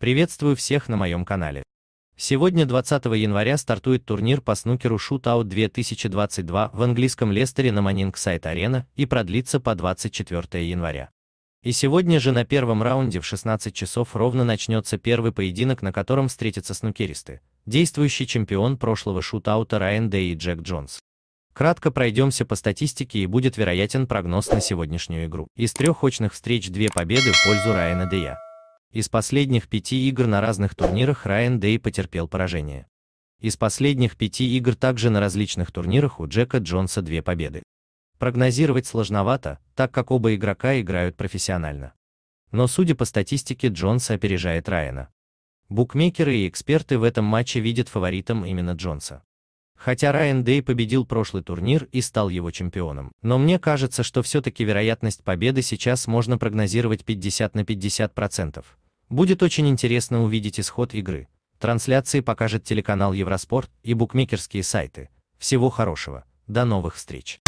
Приветствую всех на моем канале. Сегодня 20 января стартует турнир по снукеру Shootout 2022 в английском Лестере на Манинг Арена и продлится по 24 января. И сегодня же на первом раунде в 16 часов ровно начнется первый поединок, на котором встретятся снукеристы, действующий чемпион прошлого шутаута Райан Дэй и Джек Джонс. Кратко пройдемся по статистике и будет вероятен прогноз на сегодняшнюю игру. Из трех очных встреч две победы в пользу Райана Дэя. Из последних пяти игр на разных турнирах Райан Дэй потерпел поражение. Из последних пяти игр также на различных турнирах у Джека Джонса две победы. Прогнозировать сложновато, так как оба игрока играют профессионально. Но судя по статистике, Джонс опережает Райана. Букмекеры и эксперты в этом матче видят фаворитом именно Джонса. Хотя Райан Дэй победил прошлый турнир и стал его чемпионом, но мне кажется, что все-таки вероятность победы сейчас можно прогнозировать 50 на 50%. процентов. Будет очень интересно увидеть исход игры. Трансляции покажет телеканал Евроспорт и букмекерские сайты. Всего хорошего. До новых встреч.